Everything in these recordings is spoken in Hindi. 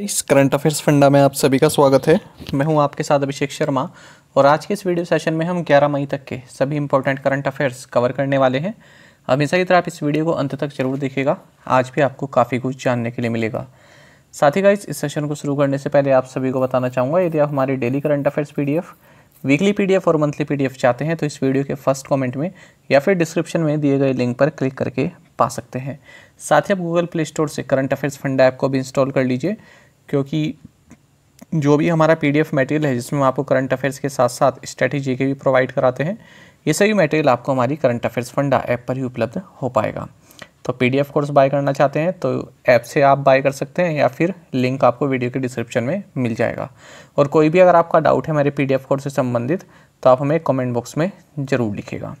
इस करंट अफेयर्स फंडा में आप सभी का स्वागत है मैं हूं आपके साथ अभिषेक शर्मा और आज के इस वीडियो सेशन में हम 11 मई तक के सभी इंपॉर्टेंट करंट अफेयर्स कवर करने वाले हैं हमेशा की तरह आप इस वीडियो को अंत तक जरूर देखिएगा आज भी आपको काफ़ी कुछ जानने के लिए मिलेगा साथ ही का इस सेशन को शुरू करने से पहले आप सभी को बताना चाहूँगा यदि आप हमारे daily current affairs P weekly P और मंथली पी चाहते हैं तो इस वीडियो के फर्स्ट कॉमेंट में या फिर डिस्क्रिप्शन में दिए गए लिंक पर क्लिक करके पा सकते हैं साथ ही आप गूगल प्ले स्टोर से करंट अफेयर्स फंड ऐप को भी इंस्टॉल कर लीजिए क्योंकि जो भी हमारा पीडीएफ मटेरियल है जिसमें हम आपको करंट अफेयर्स के साथ साथ स्ट्रैटेजी के भी प्रोवाइड कराते हैं ये सभी मटेरियल आपको हमारी करंट अफेयर्स फंडा ऐप पर ही उपलब्ध हो पाएगा तो पीडीएफ कोर्स बाय करना चाहते हैं तो ऐप से आप बाय कर सकते हैं या फिर लिंक आपको वीडियो के डिस्क्रिप्शन में मिल जाएगा और कोई भी अगर आपका डाउट है मेरे पीडीएफ कोर्स से संबंधित तो आप हमें कमेंट बॉक्स में ज़रूर लिखेगा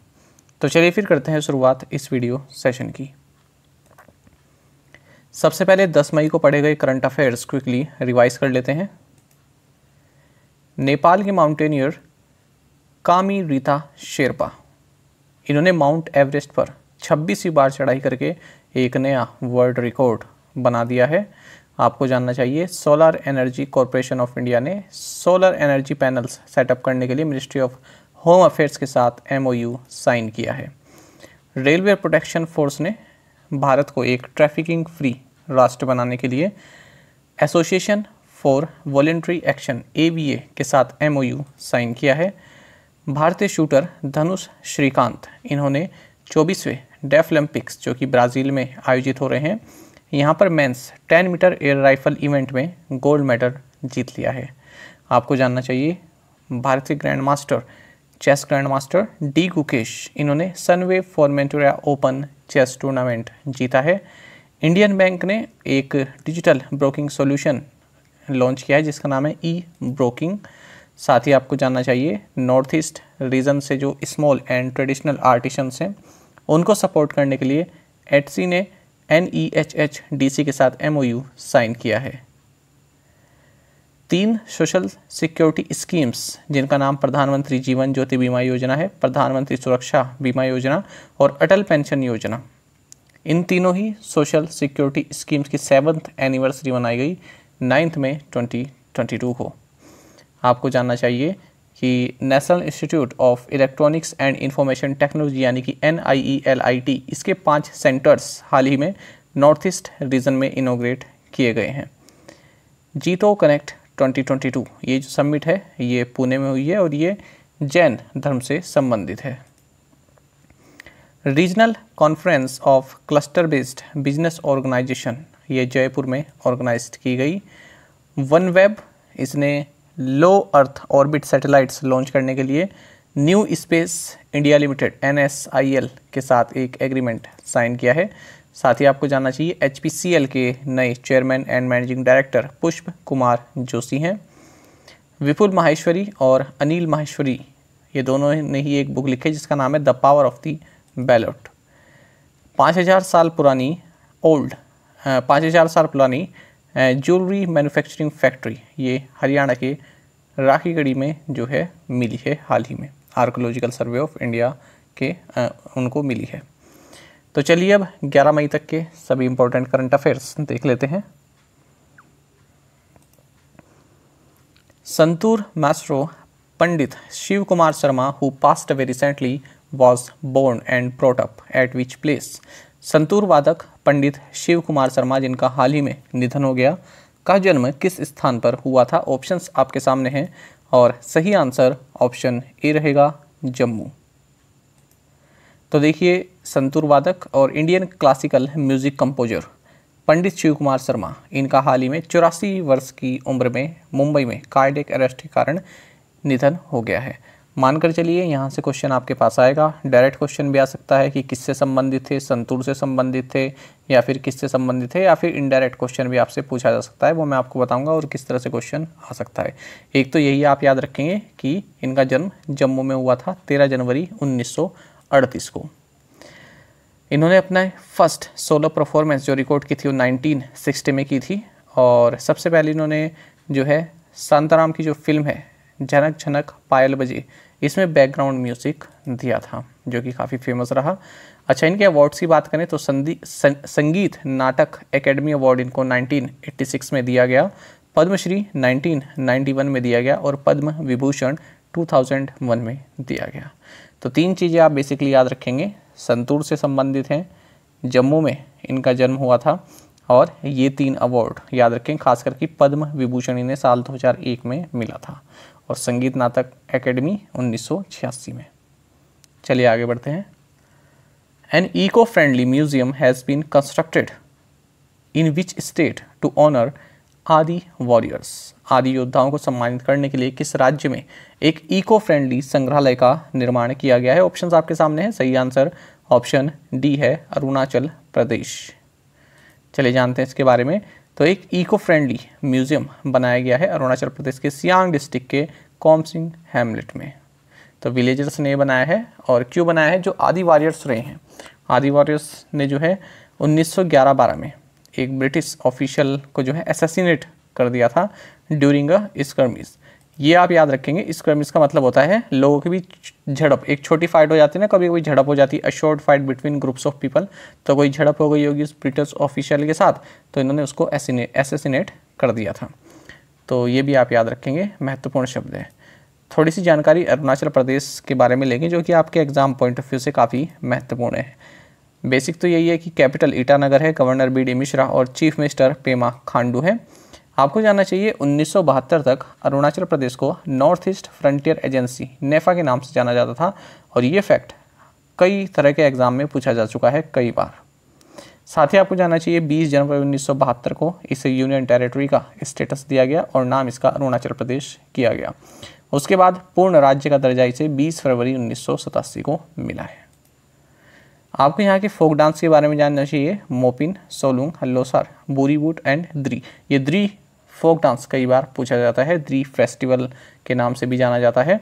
तो चलिए फिर करते हैं शुरुआत इस वीडियो सेशन की सबसे पहले 10 मई को पढ़े गए करंट अफेयर्स क्विकली रिवाइज कर लेते हैं नेपाल के माउंटेनियर कामी रीता शेरपा इन्होंने माउंट एवरेस्ट पर छब्बीसवीं बार चढ़ाई करके एक नया वर्ल्ड रिकॉर्ड बना दिया है आपको जानना चाहिए solar energy corporation of India ने सोलर एनर्जी पैनल्स सेटअप करने के लिए मिनिस्ट्री ऑफ होम अफेयर्स के साथ एमओयू साइन किया है रेलवे प्रोटेक्शन फोर्स ने भारत को एक ट्रैफिकिंग फ्री राष्ट्र बनाने के लिए association for voluntary action A के साथ एम साइन किया है भारतीय शूटर धनुष श्रीकांत इन्होंने चौबीसवें डेफ ओलंपिक्स जो कि ब्राज़ील में आयोजित हो रहे हैं यहाँ पर men's 10 metre air rifle event में गोल्ड मेडल जीत लिया है आपको जानना चाहिए भारतीय grandmaster chess grandmaster D Gukesh इन्होंने Sunway Formentera open chess tournament जीता है इंडियन बैंक ने एक डिजिटल ब्रोकिंग सॉल्यूशन लॉन्च किया है जिसका नाम है ई ब्रोकिंग साथ ही आपको जानना चाहिए नॉर्थ ईस्ट रीजन से जो स्मॉल एंड ट्रेडिशनल आर्टिशंस हैं उनको सपोर्ट करने के लिए एटसी ने N E H H D C के साथ एम ओ यू साइन किया है तीन सोशल सिक्योरिटी स्कीम्स जिनका नाम प्रधानमंत्री जीवन ज्योति बीमा योजना है प्रधानमंत्री सुरक्षा बीमा योजना और अटल पेंशन योजना इन तीनों ही सोशल सिक्योरिटी स्कीम्स की सेवन्थ एनिवर्सरी मनाई गई नाइन्थ में 2022 को आपको जानना चाहिए कि national institute of electronics and information technology यानी कि एन e इसके पाँच सेंटर्स हाल ही में नॉर्थ ईस्ट रीजन में इनोग्रेट किए गए हैं जीतो कनेक्ट 2022 ये जो सम्मिट है ये पुणे में हुई है और ये जैन धर्म से संबंधित है regional conference of cluster based business organisation ये जयपुर में ऑर्गेनाइज की गई वन वेब इसने low earth orbit satellites launch करने के लिए New Space India Limited N के साथ एक एग्रीमेंट साइन किया है साथ ही आपको जानना चाहिए एच के नए चेयरमैन एंड मैनेजिंग डायरेक्टर पुष्प कुमार जोशी हैं विपुल माहेश्वरी और अनिल माहेश्वरी ये दोनों ने ही एक बुक लिखी है जिसका नाम है the power of the ballot पाँच हज़ार साल पुरानी ओल्ड हाँ, पाँच हज़ार साल पुरानी ज्वेलरी मैन्युफैक्चरिंग फैक्ट्री ये हरियाणा के राखीगढ़ी में जो है मिली है हाल ही में आर्कोलॉजिकल सर्वे ऑफ इंडिया के आ, उनको मिली है तो चलिए अब 11 मई तक के सभी इंपॉर्टेंट करंट अफेयर्स देख लेते हैं santoor maestro Pandit Shiv Kumar Sharma who passed away recently was born and brought up at which place santoor वादक पंडित शिव कुमार शर्मा जिनका हाल ही में निधन हो गया का जन्म किस स्थान पर हुआ था ऑप्शंस आपके सामने हैं और सही आंसर ऑप्शन ए रहेगा जम्मू तो देखिए संतूर वादक और Indian classical music composer Pandit Shiv Kumar Sharma इनका हाल ही में चौरासी वर्ष की उम्र में मुंबई में कार्डिक अरेस्ट के कारण निधन हो गया है मानकर चलिए यहाँ से क्वेश्चन आपके पास आएगा डायरेक्ट क्वेश्चन भी आ सकता है कि किससे संबंधित थे संतूर से संबंधित थे या फिर किससे संबंधित है या फिर इनडायरेक्ट क्वेश्चन भी आपसे पूछा जा सकता है वो मैं आपको बताऊंगा और किस तरह से क्वेश्चन आ सकता है एक तो यही आप याद रखेंगे कि इनका जन्म जम्मू में हुआ था तेरह जनवरी उन्नीस को इन्होंने अपना फर्स्ट सोलो परफॉर्मेंस जो रिकॉर्ड की थी वो नाइनटीन में की थी और सबसे पहले इन्होंने जो है शांताराम की जो फिल्म है झनक झनक पायल बजे इसमें बैकग्राउंड म्यूजिक दिया था जो कि काफ़ी फेमस रहा अच्छा इनके अवार्ड्स की बात करें तो संदी सं, संगीत नाटक एकेडमी अवार्ड इनको 1986 में दिया गया पद्मश्री 1991 में दिया गया और पद्म विभूषण 2001 में दिया गया तो तीन चीज़ें आप बेसिकली याद रखेंगे संतूर से संबंधित हैं जम्मू में इनका जन्म हुआ था और ये तीन अवार्ड याद रखें खास करके पद्म विभूषण इन्हें साल 2001 में मिला था और संगीत नाटक एकेडमी 1986 में चलिए आगे बढ़ते हैं an eco friendly museum has been constructed in which state to honour Adi warriors Adi योद्धाओं को सम्मानित करने के लिए किस राज्य में एक इको फ्रेंडली संग्रहालय का निर्माण किया गया है ऑप्शन आपके सामने हैं सही आंसर ऑप्शन डी है अरुणाचल प्रदेश चलिए जानते हैं इसके बारे में तो एक इको फ्रेंडली म्यूज़ियम बनाया गया है अरुणाचल प्रदेश के सियांग डिस्ट्रिक्ट के कॉमसिंग हेमलेट में तो विलेजर्स ने बनाया है और क्यों बनाया है जो आदि वॉरियर्स रहे हैं आदि वॉरियर्स ने जो है 1911-12 में एक ब्रिटिश ऑफिशियल को जो है एसेसिनेट कर दिया था ड्यूरिंग अ स्कर्मिस ये आप याद रखेंगे स्क्वायर का मतलब होता है लोगों के बीच झड़प एक छोटी फाइट हो जाती है ना कभी कभी झड़प हो जाती है a fight between groups of people तो कोई झड़प हो गई होगी ब्रिटिश ऑफिशियल के साथ तो इन्होंने उसको एसेसिनेट कर दिया था तो ये भी आप याद रखेंगे महत्वपूर्ण शब्द है थोड़ी सी जानकारी अरुणाचल प्रदेश के बारे में लेंगे जो कि आपके एग्ज़ाम पॉइंट ऑफ व्यू से काफ़ी महत्वपूर्ण है बेसिक तो यही है कि कैपिटल ईटानगर है गवर्नर बी डी मिश्रा और चीफ मिनिस्टर पेमा खांडू है आपको जानना चाहिए उन्नीस तक अरुणाचल प्रदेश को North East Frontier Agency NEFA के नाम से जाना जाता था और ये फैक्ट कई तरह के एग्ज़ाम में पूछा जा चुका है कई बार साथ ही आपको जानना चाहिए 20 जनवरी उन्नीस को इसे यूनियन टेरिटरी का स्टेटस दिया गया और नाम इसका अरुणाचल प्रदेश किया गया उसके बाद पूर्ण राज्य का दर्जा इसे 20 फरवरी उन्नीस को मिला है आपको यहाँ के फोक डांस के बारे में जानना चाहिए मोपिन सोलूंग लोसार बोरीवुड एंड द्री ये द्री फोक डांस कई बार पूछा जाता है द्री फेस्टिवल के नाम से भी जाना जाता है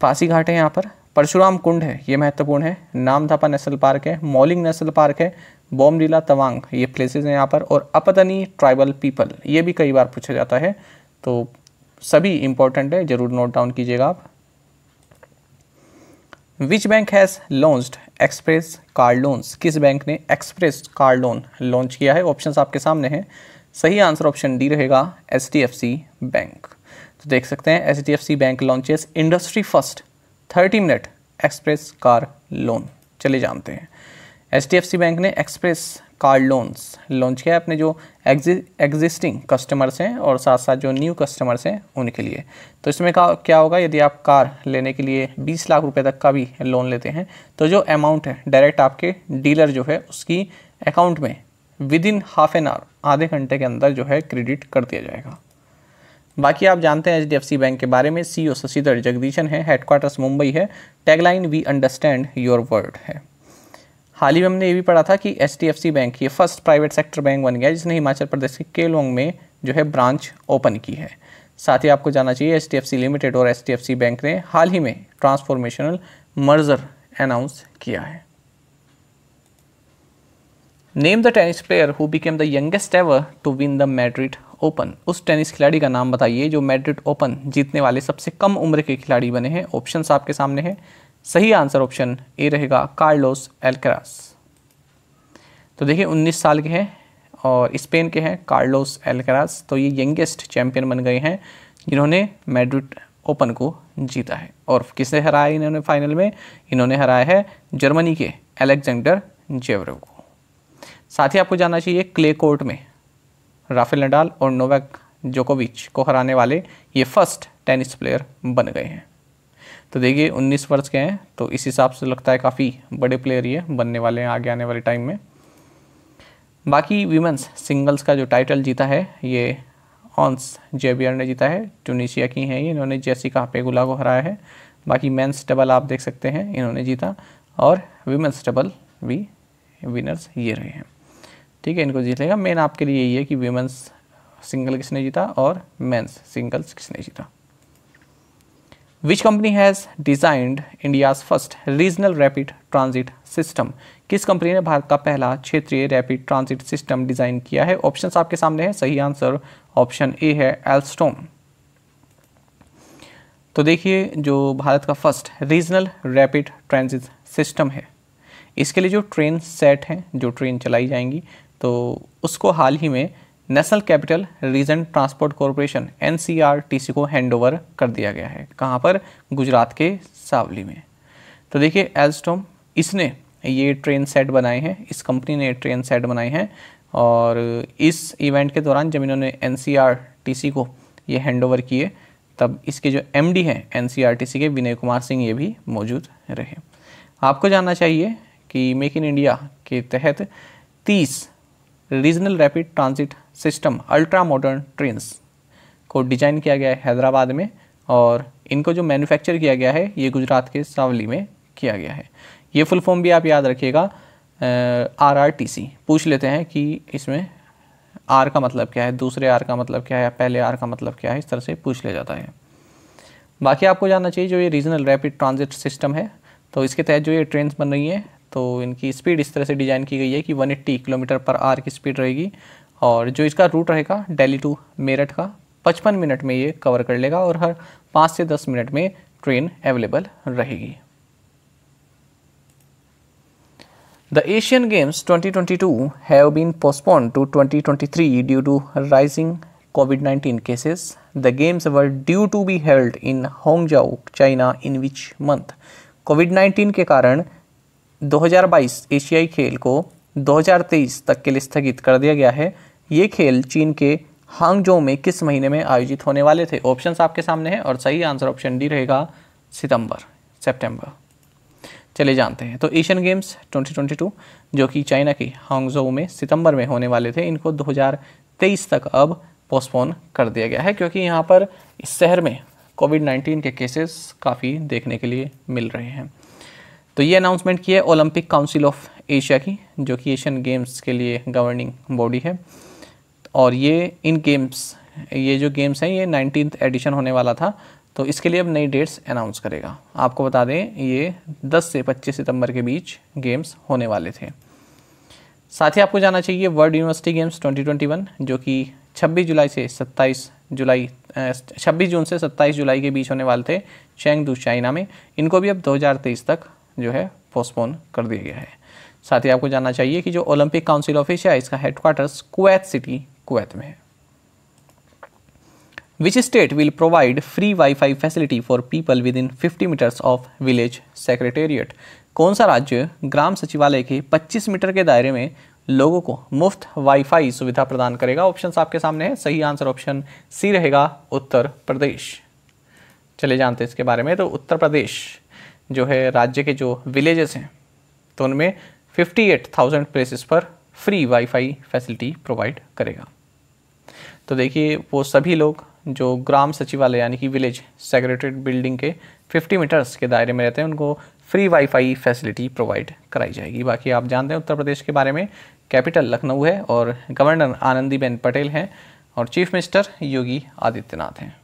पासीघाट है यहाँ पर परशुराम कुंड है ये महत्वपूर्ण है नामधापा नेशनल पार्क है मॉलिंग नेशनल पार्क है बोमडीला तवांग ये प्लेसेस हैं यहाँ पर और अपतनी ट्राइबल पीपल ये भी कई बार पूछा जाता है तो सभी इंपॉर्टेंट है ज़रूर नोट डाउन कीजिएगा आप which bank has launched express car loans किस बैंक ने एक्सप्रेस कार लोन लॉन्च किया है ऑप्शंस आपके सामने हैं सही आंसर ऑप्शन डी रहेगा H D F C bank तो देख सकते हैं H D F C bank launches industry first thirty minute express car loan चले जानते हैं H D F C bank ने एक्सप्रेस कार लोन्स लॉन्च किया है अपने जो एग्जिस्टिंग कस्टमर्स हैं और साथ साथ जो न्यू कस्टमर्स हैं उनके लिए तो इसमें का क्या होगा यदि आप कार लेने के लिए 20 लाख रुपए तक का भी लोन लेते हैं तो जो अमाउंट है डायरेक्ट आपके डीलर जो है उसकी अकाउंट में within half an hour आधे घंटे के अंदर जो है क्रेडिट कर दिया जाएगा बाकी आप जानते हैं एच बैंक के बारे में सी ओ शशिधर जगदीशन है हेडक्वार्टर्स मुंबई है tagline we understand your world है हाल ही में हमने ये भी पढ़ा था कि एच बैंक ये फर्स्ट प्राइवेट सेक्टर बैंक बन गया जिसने हिमाचल प्रदेश के केलोंग में जो है ब्रांच ओपन की है साथ ही आपको जाना चाहिए एच लिमिटेड और एच बैंक ने हाल ही में ट्रांसफॉर्मेशनल मर्जर अनाउंस किया है name the tennis player who became the youngest ever to win the Madrid Open उस टेनिस खिलाड़ी का नाम बताइए जो मैड्रिड ओपन जीतने वाले सबसे कम उम्र के खिलाड़ी बने हैं ऑप्शंस आपके सामने हैं सही आंसर ऑप्शन ए रहेगा कार्लोस एलक्रास तो देखिए 19 साल के हैं और स्पेन के हैं कार्लोस एलक्रास तो ये यंगेस्ट चैंपियन बन गए हैं जिन्होंने मैड्रिड ओपन को जीता है और किसे हराया इन्होंने फाइनल में इन्होंने हराया है जर्मनी के एलेक्जेंडर जेवरव को साथ ही आपको जाना चाहिए क्ले कोर्ट में राफेल नडाल और नोवैक जोकोविच को हराने वाले ये फर्स्ट टेनिस प्लेयर बन गए हैं तो देखिए 19 वर्ष के हैं तो इस हिसाब से लगता है काफ़ी बड़े प्लेयर ये बनने वाले हैं आगे आने वाले टाइम में बाकी वीमेंस सिंगल्स का जो टाइटल जीता है ये ऑन्स जेबियर ने जीता है ट्यूनिशिया की हैं ये इन्होंने पे पेगुला को हराया है बाकी मेंस डबल आप देख सकते हैं इन्होंने जीता और वीमेंस डबल भी विनर्स ये रहे हैं ठीक है इनको जीत लेगा मेन आपके लिए यही है कि वीमेंस सिंगल किसने जीता और मेंस सिंगल्स किसने जीता which company has designed India's first regional rapid transit system किस कंपनी ने भारत का पहला क्षेत्रीय रैपिड ट्रांजिट सिस्टम डिज़ाइन किया है ऑप्शन आपके सामने है सही आंसर ऑप्शन ए है एल्स्टोम तो देखिए जो भारत का first regional rapid transit system है इसके लिए जो ट्रेन सेट हैं जो ट्रेन चलाई जाएंगी तो उसको हाल ही में National Capital Region Transport Corporation N को हैंडओवर कर दिया गया है कहाँ पर गुजरात के सावली में तो देखिए एल्स्टोम इसने ये ट्रेन सेट बनाए हैं इस कंपनी ने ट्रेन सेट बनाए हैं और इस इवेंट के दौरान जब इन्होंने एन को ये हैंडओवर किए तब इसके जो डी हैं एन के विनय कुमार सिंह ये भी मौजूद रहे आपको जानना चाहिए कि मेक इन इंडिया के तहत तीस regional rapid transit system ultra modern trains को डिजाइन किया गया है हैदराबाद में और इनको जो मैन्युफैक्चर किया गया है ये गुजरात के सावली में किया गया है ये फुल फॉर्म भी आप याद रखिएगा आर आर टी सी पूछ लेते हैं कि इसमें आर का मतलब क्या है दूसरे आर का मतलब क्या है पहले आर का मतलब क्या है इस तरह से पूछ लिया जाता है बाकी आपको जानना चाहिए जो ये रीजनल रैपिड ट्रांजिट सिस्टम है तो इसके तहत जो ये ट्रेन बन रही हैं तो इनकी स्पीड इस तरह से डिज़ाइन की गई है कि 180 किलोमीटर पर आर की स्पीड रहेगी और जो इसका रूट रहेगा डेली टू मेरठ का पचपन मिनट में ये कवर कर लेगा और हर 5 से दस मिनट में ट्रेन अवेलेबल रहेगी the Asian Games 2022 twenty two have been postpone to twenty twenty three due to rising Covid 19 cases the games were due to be held in Hangzhou China in which month Covid nineteen के कारण 2022 एशियाई खेल को 2023 तक के लिए स्थगित कर दिया गया है ये खेल चीन के हांगजो में किस महीने में आयोजित होने वाले थे ऑप्शंस आपके सामने हैं और सही आंसर ऑप्शन डी रहेगा सितंबर सितंबर चले जानते हैं तो एशियन गेम्स 2022 जो कि चाइना की हांगजो में सितंबर में होने वाले थे इनको 2023 तक अब पोस्टपोन कर दिया गया है क्योंकि यहाँ पर इस शहर में कोविड 19 के केसेस काफ़ी देखने के लिए मिल रहे हैं तो ये अनाउंसमेंट की है ओलंपिक काउंसिल ऑफ एशिया की जो कि एशियन गेम्स के लिए गवर्निंग बॉडी है और ये इन गेम्स ये जो गेम्स हैं ये नाइनटीन एडिशन होने वाला था तो इसके लिए अब नई डेट्स अनाउंस करेगा आपको बता दें ये 10 से 25 सितंबर के बीच गेम्स होने वाले थे साथ ही आपको जाना चाहिए वर्ल्ड यूनिवर्सिटी गेम्स 2021 जो कि 26 जुलाई से 27 जुलाई 26 जून से 27 जुलाई के बीच होने वाले थे चैंग चाइना में इनको भी अब 2023 तक जो है पोस्टपोन कर दिया गया है साथ ही आपको जानना चाहिए कि जो ओलंपिक काउंसिल ऑफ एशिया इसका हेडक्वार्टर्स कुवैत सिटी कुवैत में है which state will provide free wifi facility for people within fifty metres of village secretariat कौन सा राज्य ग्राम सचिवालय के 25 मीटर के दायरे में लोगों को मुफ्त वाईफाई सुविधा प्रदान करेगा ऑप्शन आपके सामने है सही आंसर ऑप्शन सी रहेगा उत्तर प्रदेश चले जानते हैं इसके बारे में तो उत्तर प्रदेश जो है राज्य के जो विलेजेस हैं तो उनमें 58,000 प्लेसेस पर फ्री वाईफाई फैसिलिटी प्रोवाइड करेगा तो देखिए वो सभी लोग जो ग्राम सचिवालय यानी कि विलेज सेग्रेटेड बिल्डिंग के 50 मीटर्स के दायरे में रहते हैं उनको फ्री वाईफाई फैसिलिटी प्रोवाइड कराई जाएगी बाकी आप जानते हैं उत्तर प्रदेश के बारे में कैपिटल लखनऊ है और गवर्नर आनंदीबेन पटेल हैं और चीफ मिनिस्टर योगी आदित्यनाथ हैं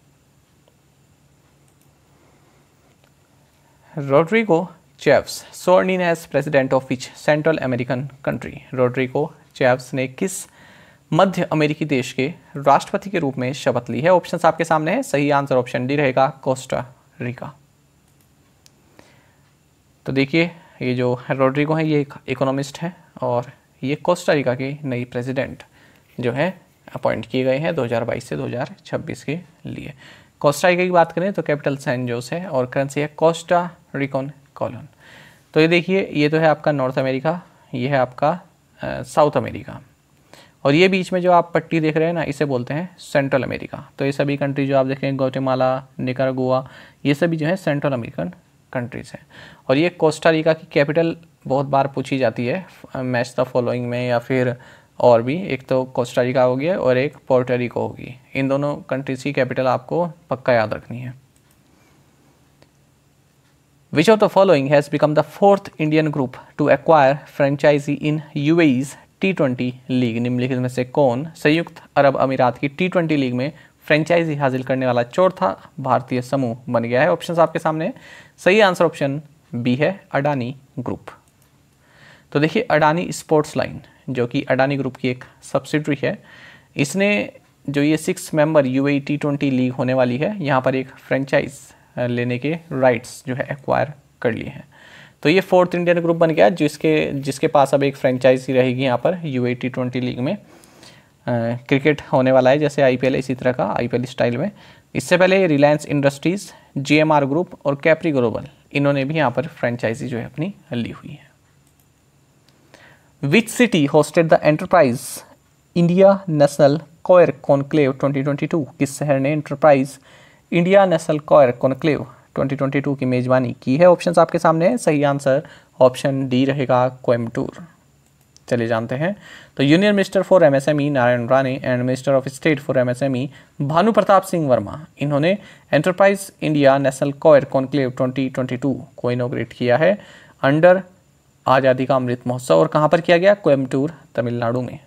Rodrigo Chaves Sornin as president of which Central American country Rodrigo Chaves ने किस मध्य अमेरिकी देश के राष्ट्रपति के रूप में शपथ ली है ऑप्शन आपके सामने है सही आंसर ऑप्शन डी रहेगा कोस्टा रिका तो देखिए ये जो रोड्रिगो हैं ये एक इकोनॉमिस्ट हैं और ये कोस्टा रिका के नई प्रेसिडेंट जो है अपॉइंट किए गए हैं 2022 से 2026 के लिए कोस्टाइका की बात करें तो कैपिटल सैन जोस है और करेंसी है कोस्टा रिकॉन कॉलोन तो ये देखिए ये तो है आपका नॉर्थ अमेरिका ये है आपका साउथ अमेरिका और ये बीच में जो आप पट्टी देख रहे हैं ना इसे बोलते हैं सेंट्रल अमेरिका तो ये सभी कंट्री जो आप देख रहे देखें गौटेमाला निकारागुआ ये सभी जो है सेंट्रल अमेरिकन कंट्रीज़ हैं और ये कोस्टारिका की कैपिटल बहुत बार पूछी जाती है मैच द फॉलोइंग में या फिर और भी एक तो कोस्टारिका होगी और एक पोर्टरिको होगी इन दोनों कंट्रीज़ की कैपिटल आपको पक्का याद रखनी है Which of the following has become the fourth Indian group to acquire franchisee in T twenty league निम्नलिखित में से कौन संयुक्त अरब अमीरात की टी ट्वेंटी लीग में फ्रेंचाइजी हासिल करने वाला चौथा भारतीय समूह बन गया है ऑप्शन आपके सामने सही आंसर ऑप्शन बी है अडानी ग्रुप तो देखिए अडानी स्पोर्ट्स लाइन जो कि अडानी ग्रुप की एक सब्सिडरी है इसने जो ये six member U A T twenty league होने वाली है यहाँ पर एक फ्रेंचाइज लेने के राइट्स जो है एक्वायर कर लिए हैं तो ये फोर्थ इंडियन ग्रुप बन गया जिसके जिसके पास अब एक फ्रेंचाइज ही रहेगी यहाँ पर U A T twenty league में क्रिकेट होने वाला है जैसे आई इसी तरह का आई स्टाइल में इससे पहले रिलायंस इंडस्ट्रीज़ जी ग्रुप और कैप्री ग्लोबल इन्होंने भी यहाँ पर फ्रेंचाइजी जो है अपनी ली हुई है Which city hosted the Enterprise India National Coir Conclave 2022 किस शहर ने Enterprise India National Coir Conclave 2022 की मेज़बानी की है ऑप्शंस आपके सामने है सही आंसर ऑप्शन डी रहेगा कोयम्बटूर चले जानते हैं तो union minister for MSME Narayan Rane and minister of state for MSME Bhanu Pratap Singh Verma इन्होंने Enterprise India National Coir Conclave 2022 को इनोग्रेट किया है अंडर आज़ादी का अमृत महोत्सव और कहां पर किया गया कोयमटूर तमिलनाडु में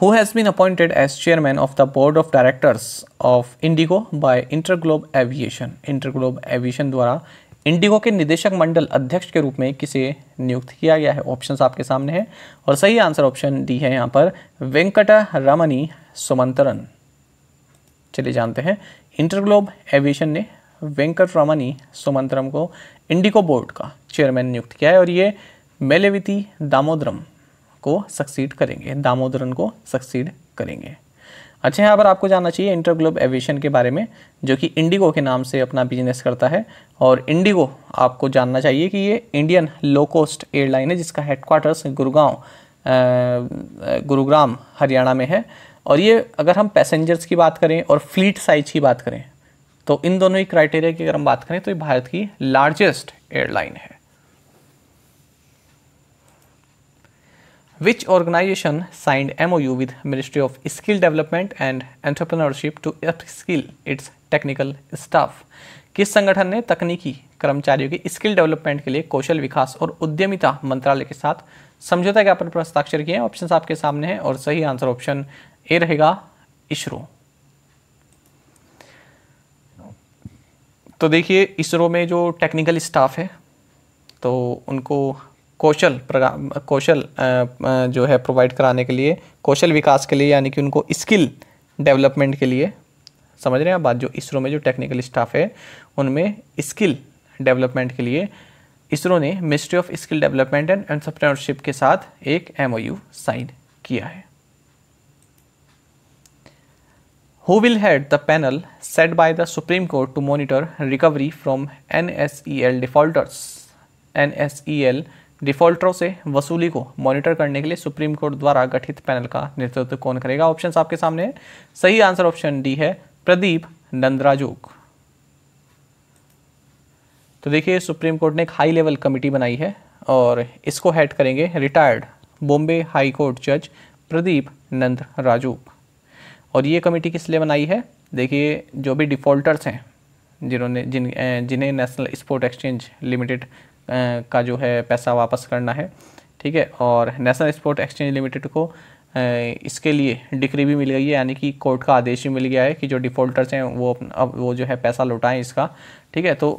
who has been appointed as chairman of the board of directors of IndiGo by InterGlobe Aviation InterGlobe Aviation द्वारा इंडिगो के निदेशक मंडल अध्यक्ष के रूप में किसे नियुक्त किया गया है ऑप्शंस आपके सामने हैं और सही आंसर ऑप्शन डी है यहां पर वेंकट रमनी सुमंतरन चलिए जानते हैं इंटरग्लोब एविएशन ने वेंकट रामन सुमंत्रम को इंडिको बोर्ड का चेयरमैन नियुक्त किया है और ये मेलेविती दामोदरम को सक्सीड करेंगे दामोदरन को सक्सीड करेंगे अच्छा यहाँ पर आपको जानना चाहिए इंटरग्लोब एविएशन के बारे में जो कि इंडिगो के नाम से अपना बिजनेस करता है और इंडिगो आपको जानना चाहिए कि ये इंडियन लो कोस्ट एयरलाइन है जिसका हेडक्वार्टर्स गुरुगांव गुरुग्राम हरियाणा में है और ये अगर हम पैसेंजर्स की बात करें और फ्लीट साइज की बात करें तो इन दोनों ही क्राइटेरिया की अगर हम बात करें तो ये भारत की लार्जेस्ट एयरलाइन है which organization signed MOU ministry of skill development and and to to skill its technical staff किस संगठन ने तकनीकी कर्मचारियों की स्किल डेवलपमेंट के लिए कौशल विकास और उद्यमिता मंत्रालय के साथ समझौता ज्ञापन पर हस्ताक्षर किए ऑप्शन आपके सामने हैं और सही आंसर ऑप्शन ए रहेगा इसरो तो देखिए इसरो में जो टेक्निकल स्टाफ है तो उनको कौशल कौशल जो है प्रोवाइड कराने के लिए कौशल विकास के लिए यानी कि उनको स्किल डेवलपमेंट के लिए समझ रहे हैं आप बात जो इसरो में जो टेक्निकल स्टाफ है उनमें स्किल डेवलपमेंट के लिए इसरो ने ministry of skill development and entrepreneurship के साथ एक एमओयू साइन किया है who will head the panel set by the Supreme Court to monitor recovery from NSEL defaulters. NSEL डिफॉल्टरों से वसूली को मॉनिटर करने के लिए सुप्रीम कोर्ट द्वारा गठित पैनल का नेतृत्व कौन करेगा ऑप्शन आपके सामने सही आंसर ऑप्शन डी है प्रदीप नंदराजोग तो देखिए सुप्रीम कोर्ट ने एक हाई लेवल कमेटी बनाई है और इसको हेड करेंगे रिटायर्ड बॉम्बे हाई कोर्ट जज प्रदीप नंद राजूप और ये कमेटी किस लिए बनाई है देखिए जो भी डिफ़ॉल्टर्स हैं जिन्होंने जिन जिन्हें नेशनल स्पोर्ट एक्सचेंज लिमिटेड का जो है पैसा वापस करना है ठीक है और नेशनल स्पोर्ट एक्सचेंज लिमिटेड को इसके लिए डिक्री भी मिल गई है यानी कि कोर्ट का आदेश भी मिल गया है कि जो डिफ़ॉल्टर्स हैं वो अब वो जो है पैसा लौटाएं इसका ठीक है तो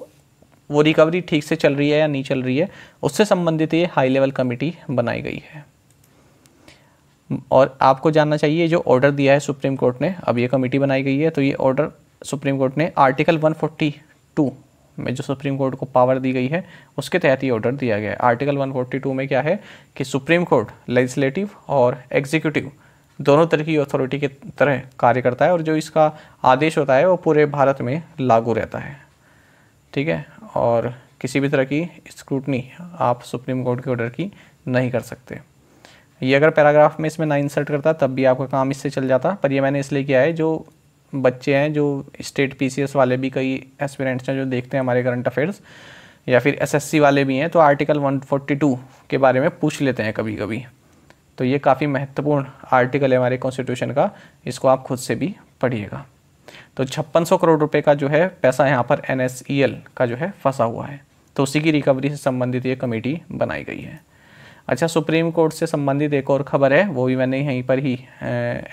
वो रिकवरी ठीक से चल रही है या नहीं चल रही है उससे संबंधित ये हाई लेवल कमेटी बनाई गई है और आपको जानना चाहिए जो ऑर्डर दिया है सुप्रीम कोर्ट ने अब ये कमेटी बनाई गई है तो ये ऑर्डर सुप्रीम कोर्ट ने आर्टिकल 142 में जो सुप्रीम कोर्ट को पावर दी गई है उसके तहत ये ऑर्डर दिया गया है आर्टिकल 142 में क्या है कि सुप्रीम कोर्ट लेजिस्लेटिव और एग्जीक्यूटिव दोनों तरह की अथॉरिटी के तरह कार्य करता है और जो इसका आदेश होता है वो पूरे भारत में लागू रहता है ठीक है और किसी भी तरह की स्क्रूटनी आप सुप्रीम कोर्ट के ऑर्डर की नहीं कर सकते ये अगर पैराग्राफ में इसमें ना इंसर्ट करता तब भी आपका काम इससे चल जाता पर ये मैंने इसलिए किया है जो बच्चे हैं जो स्टेट पीसीएस वाले भी कई एस्पिरेंट्स हैं जो देखते हैं हमारे करंट अफेयर्स या फिर एसएससी वाले भी हैं तो आर्टिकल 142 के बारे में पूछ लेते हैं कभी कभी तो ये काफ़ी महत्वपूर्ण आर्टिकल है हमारे कॉन्स्टिट्यूशन का इसको आप खुद से भी पढ़िएगा तो छप्पन करोड़ रुपये का जो है पैसा यहाँ पर एन e का जो है फंसा हुआ है तो उसी की रिकवरी से संबंधित ये कमेटी बनाई गई है अच्छा सुप्रीम कोर्ट से संबंधित एक और खबर है वो भी मैंने यहीं पर ही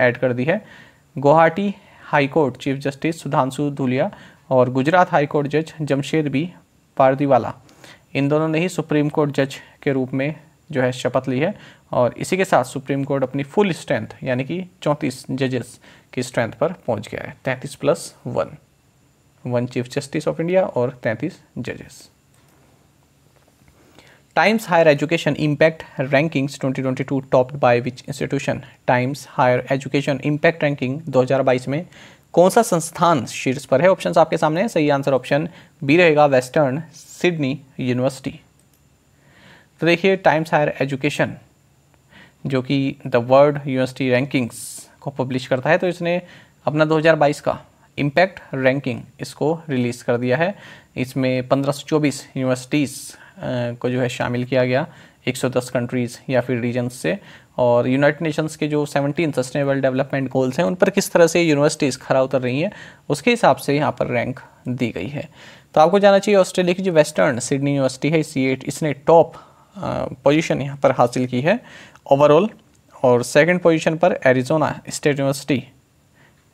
ऐड कर दी है Guwahati high court chief justice Sudhanshu Dhulia और गुजरात हाई कोर्ट जज जमशेद बी पारदीवाला इन दोनों ने ही सुप्रीम कोर्ट जज के रूप में जो है शपथ ली है और इसी के साथ सुप्रीम कोर्ट अपनी फुल स्ट्रेंथ यानी कि चौंतीस जजेस की स्ट्रेंथ पर पहुंच गया है तैंतीस plus one one chief justice of India और तैंतीस जजेस Times Higher Education Impact Rankings 2022 top by which institution Times Higher Education Impact Ranking 2022 में कौन सा संस्थान शीर्ष पर है ऑप्शन आपके सामने सही आंसर ऑप्शन बी रहेगा वेस्टर्न सिडनी यूनिवर्सिटी तो देखिए टाइम्स हायर एजुकेशन जो कि द वर्ल्ड यूनिवर्सिटी रैंकिंग्स को पब्लिश करता है तो इसने अपना 2022 का इम्पैक्ट रैंकिंग इसको रिलीज़ कर दिया है इसमें चौबीस यूनिवर्सिटीज़ को जो है शामिल किया गया 110 कंट्रीज़ या फिर रीजन्स से और यूनाइटेड नेशंस के जो 17 सस्टेनेबल डेवलपमेंट गोल्स हैं उन पर किस तरह से यूनिवर्सिटीज़ खरा उतर रही हैं उसके हिसाब से यहाँ पर रैंक दी गई है तो आपको जाना चाहिए ऑस्ट्रेलिया की जो वेस्टर्न सिडनी यूनिवर्सिटी है सी एट इसने टॉप पोजिशन यहाँ पर हासिल की है ओवरऑल और सेकेंड पोजिशन पर Arizona State University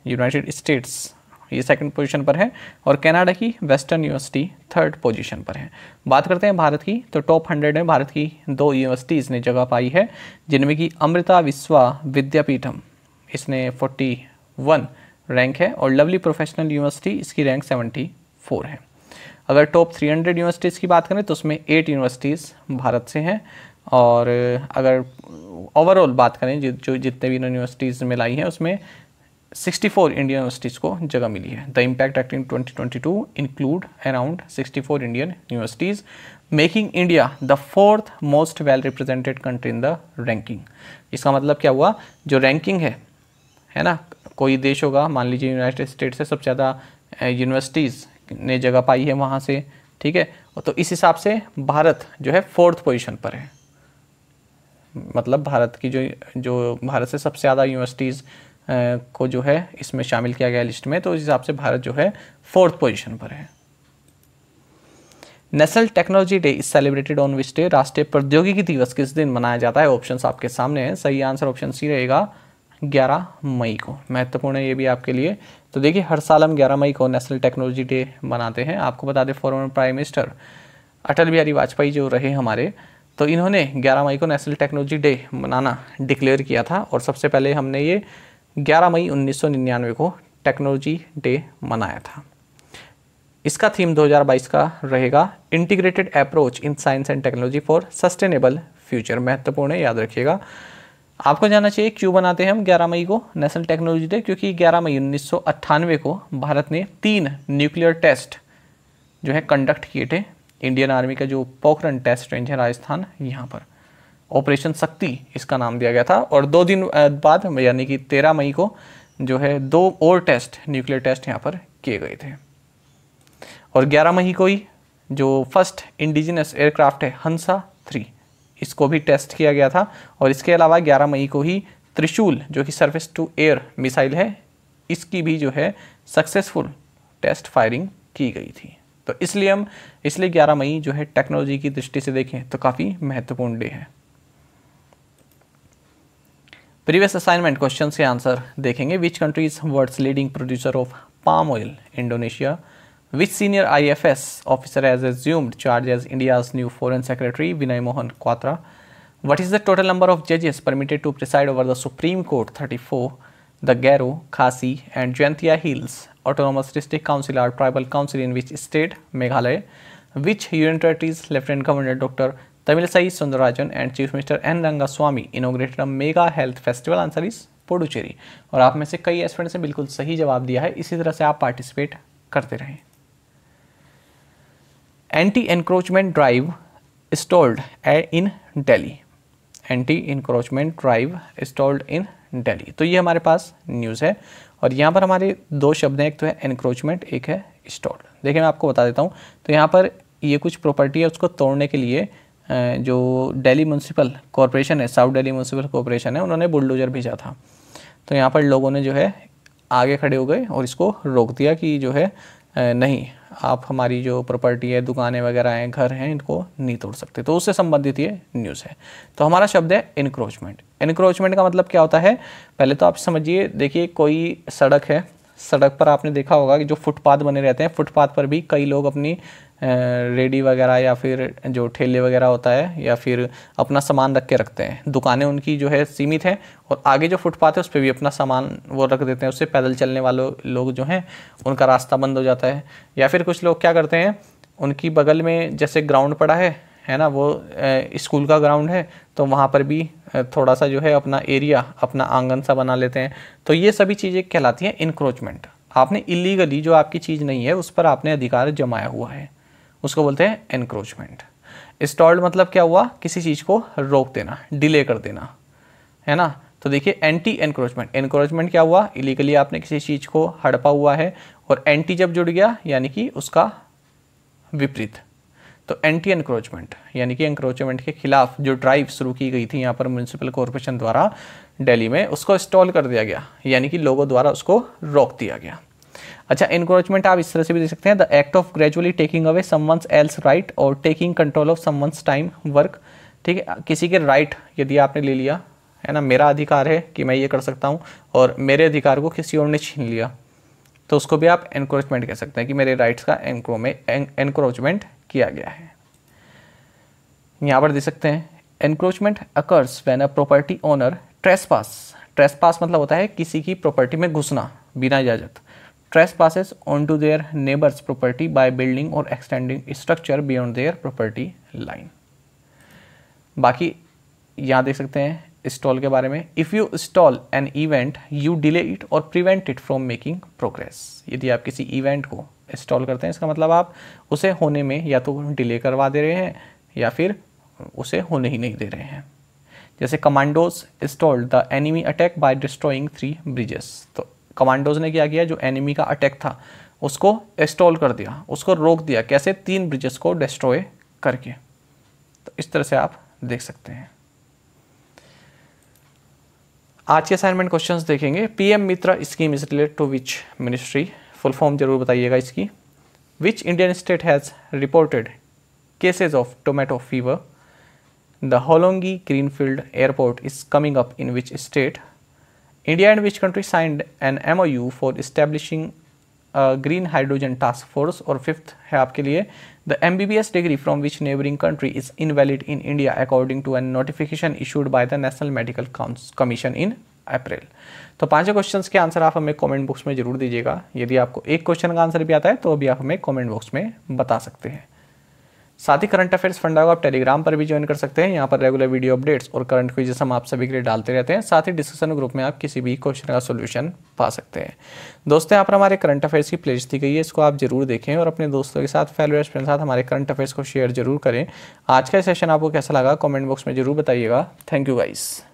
United States ये सेकंड पोजीशन पर है और कनाडा की वेस्टर्न यूनिवर्सिटी थर्ड पोजीशन पर है बात करते हैं भारत की तो टॉप हंड्रेड में भारत की दो यूनिवर्सिटीज़ ने जगह पाई है जिनमें कि अमृता विश्वा विद्यापीठम इसने फोर्टी वन रैंक है और लवली प्रोफेशनल यूनिवर्सिटी इसकी रैंक सेवेंटी फोर है अगर टॉप थ्री हंड्रेड यूनिवर्सिटीज़ की बात करें तो उसमें एट यूनिवर्सिटीज़ भारत से हैं और अगर ओवरऑल बात करें जो जितने भी यूनिवर्सिटीज़ में लाई हैं उसमें 64 इंडियन यूनिवर्सिटीज़ को जगह मिली है the impact act in 2022 include around 64 Indian universities making India the fourth most well represented country in the ranking इसका मतलब क्या हुआ जो रैंकिंग है है ना कोई देश होगा मान लीजिए यूनाइटेड स्टेट से सबसे ज़्यादा यूनिवर्सिटीज़ ने जगह पाई है वहाँ से ठीक है तो इस हिसाब से भारत जो है फोर्थ पोजिशन पर है मतलब भारत की जो जो भारत से सबसे ज़्यादा यूनिवर्सिटीज़ को जो है इसमें शामिल किया गया लिस्ट में तो इस हिसाब से भारत जो है फोर्थ पोजिशन पर है National Technology Day is celebrated on which day राष्ट्रीय प्रौद्योगिकी दिवस किस दिन मनाया जाता है ऑप्शन आपके सामने हैं सही आंसर ऑप्शन सी रहेगा 11 मई को महत्वपूर्ण है ये भी आपके लिए तो देखिए हर साल हम 11 मई को नेशनल टेक्नोलॉजी डे मनाते हैं आपको बता दें former prime minister Atal Bihari Vajpayee जो रहे हमारे तो इन्होंने ग्यारह मई को नेशनल टेक्नोलॉजी डे मनाना डिक्लेयर किया था और सबसे पहले हमने ये 11 मई 1999 को टेक्नोलॉजी डे मनाया था इसका थीम 2022 का रहेगा integrated approach in science and technology for sustainable future महत्वपूर्ण है याद रखिएगा आपको जानना चाहिए क्यों बनाते हैं हम 11 मई को नेशनल टेक्नोलॉजी डे क्योंकि 11 मई उन्नीस को भारत ने तीन न्यूक्लियर टेस्ट जो है कंडक्ट किए थे इंडियन आर्मी का जो पोखरण टेस्ट रेंज है राजस्थान यहाँ पर ऑपरेशन शक्ति इसका नाम दिया गया था और दो दिन बाद यानी कि तेरह मई को जो है दो और टेस्ट न्यूक्लियर टेस्ट यहाँ पर किए गए थे और ग्यारह मई को ही जो फर्स्ट इंडिजिनस एयरक्राफ्ट है हंसा थ्री इसको भी टेस्ट किया गया था और इसके अलावा 11 मई को ही त्रिशूल जो कि सर्विस टू एयर मिसाइल है इसकी भी जो है सक्सेसफुल टेस्ट फायरिंग की गई थी तो इसलिए हम इसलिए 11 मई जो है टेक्नोलॉजी की दृष्टि से देखें तो काफ़ी महत्वपूर्ण डे है प्रीवियस असाइनमेंट क्वेश्चंस के आंसर देखेंगे which countries world's leading producer of palm oil Indonesia which senior IFS officer as assumed charge as India new foreign secretary Vinay Mohan Kwatra what is the total number of जजेस permitted to preside over the Supreme Court thirty four the Garo Khasi and Jaintia Hills Autonomous District Council are tribal council in which state Meghalaya which union territories lieutenant governor doctor Tamilisai Sundararajan and Chief Minister N. Rangaswamy inaugurated a mega health festival answer is Puducherry और आप में से कई एस्पेंट्स ने बिल्कुल सही जवाब दिया है इसी तरह से आप पार्टिसिपेट करते रहें anti encroachment drive stalled in Delhi anti encroachment drive stalled in Delhi तो ये हमारे पास न्यूज़ है और यहाँ पर हमारे दो शब्द हैं एक तो है एनक्रोचमेंट एक है स्टॉल्ड देखिए मैं आपको बता देता हूँ तो यहाँ पर ये कुछ प्रॉपर्टी है उसको तोड़ने के लिए जो डेली म्यूनसिपल कॉरपोरेशन है साउथ डेली म्यूनसिपल कॉरपोरेशन है उन्होंने बुलडोजर भेजा था तो यहाँ पर लोगों ने जो है आगे खड़े हो गए और इसको रोक दिया कि जो है नहीं आप हमारी जो प्रॉपर्टी है दुकानें वगैरह हैं घर हैं इनको नहीं तोड़ सकते तो उससे संबंधित ये न्यूज़ है तो हमारा शब्द है इनक्रोचमेंट इनक्रोचमेंट का मतलब क्या होता है पहले तो आप समझिए देखिए कोई सड़क है सड़क पर आपने देखा होगा कि जो फुटपाथ बने रहते हैं फुटपाथ पर भी कई लोग अपनी रेडी वगैरह या फिर जो ठेले वगैरह होता है या फिर अपना सामान रख के रखते हैं दुकानें उनकी जो है सीमित हैं और आगे जो फुटपाथ है उस पर भी अपना सामान वो रख देते हैं उससे पैदल चलने वालों लोग जो हैं उनका रास्ता बंद हो जाता है या फिर कुछ लोग क्या करते हैं उनकी बगल में जैसे ग्राउंड पड़ा है है ना वो स्कूल का ग्राउंड है तो वहाँ पर भी थोड़ा सा जो है अपना एरिया अपना आंगन सा बना लेते हैं तो ये सभी चीज़ें कहलाती हैं इनक्रोचमेंट आपने इलीगली जो आपकी चीज़ नहीं है उस पर आपने अधिकार जमाया हुआ है उसको बोलते हैं एनक्रोचमेंट स्टॉल्ड मतलब क्या हुआ किसी चीज़ को रोक देना डिले कर देना है ना तो देखिए एंटी एनक्रोचमेंट एनक्रोचमेंट क्या हुआ इलीगली आपने किसी चीज़ को हड़पा हुआ है और एंटी जब जुड़ गया यानी कि उसका विपरीत तो एंटी एनक्रोचमेंट यानी कि एनक्रोचमेंट के खिलाफ जो ड्राइव शुरू की गई थी यहाँ पर म्यूनसिपल कॉरपोरेशन द्वारा दिल्ली में उसको स्टॉल कर दिया गया यानी कि लोगों द्वारा उसको रोक दिया गया अच्छा इनक्रोचमेंट आप इस तरह से भी देख सकते हैं the act of gradually taking away someone's else right और taking control of someone's time work ठीक है किसी के राइट right, यदि आपने ले लिया है ना मेरा अधिकार है कि मैं ये कर सकता हूँ और मेरे अधिकार को किसी और ने छीन लिया तो उसको भी आप एनक्रोचमेंट कह सकते हैं कि मेरे राइट्स का एनक्रोचमेंट किया गया है यहाँ पर देख सकते हैं encroachment occurs when a property owner trespass trespass मतलब होता है किसी की प्रॉपर्टी में घुसना बिना इजाज़त trespasses on to their neighbour's property by building और extending structure beyond their property line बाकी यहाँ देख सकते हैं स्टॉल के बारे में if you stall an event you delay it और prevent it from making progress यदि आप किसी इवेंट को स्टॉल करते हैं इसका मतलब आप उसे होने में या तो डिले करवा दे रहे हैं या फिर उसे होने ही नहीं दे रहे हैं जैसे commandos stall the enemy attack by destroying three bridges तो कमांडोज ने क्या किया जो एनिमी का अटैक था उसको इंस्टॉल कर दिया उसको रोक दिया कैसे तीन ब्रिजेस को डिस्ट्रॉय करके तो इस तरह से आप देख सकते हैं आज के असाइनमेंट क्वेश्चंस देखेंगे PM Mitra scheme is related to which ministry full form जरूर बताइएगा इसकी which Indian state has reported cases of tomato fever the Hollongi greenfield airport is coming up in which state India and which country signed an MOU for establishing a green hydrogen task force Or fifth है आपके लिए the MBBS degree from which neighboring country is invalid in India according to a notification issued by the National Medical Commission in April. तो पांचों क्वेश्चंस के आंसर आप हमें कमेंट बॉक्स में जरूर दीजिएगा यदि आपको एक क्वेश्चन का आंसर भी आता है तो अभी आप हमें कमेंट बॉक्स में बता सकते हैं साथ ही करंट अफेयर्स फंडा को आप टेलीग्राम पर भी ज्वाइन कर सकते हैं यहाँ पर रेगुलर वीडियो अपडेट्स और करंट क्विजेस हम आप सभी के लिए डालते रहते हैं साथ ही डिस्कशन ग्रुप में आप किसी भी क्वेश्चन का सोल्यूशन पा सकते हैं दोस्तों यहाँ पर हमारे करंट अफेयर्स की प्लेज दी गई है इसको आप जरूर देखें और अपने दोस्तों के साथ फेलोअर्स के साथ हमारे करंट अफेयर्स को शेयर जरूर करें आज का सेशन आपको कैसा लगा कॉमेंट बॉक्स में जरूर बताइएगा थैंक यू गाइज़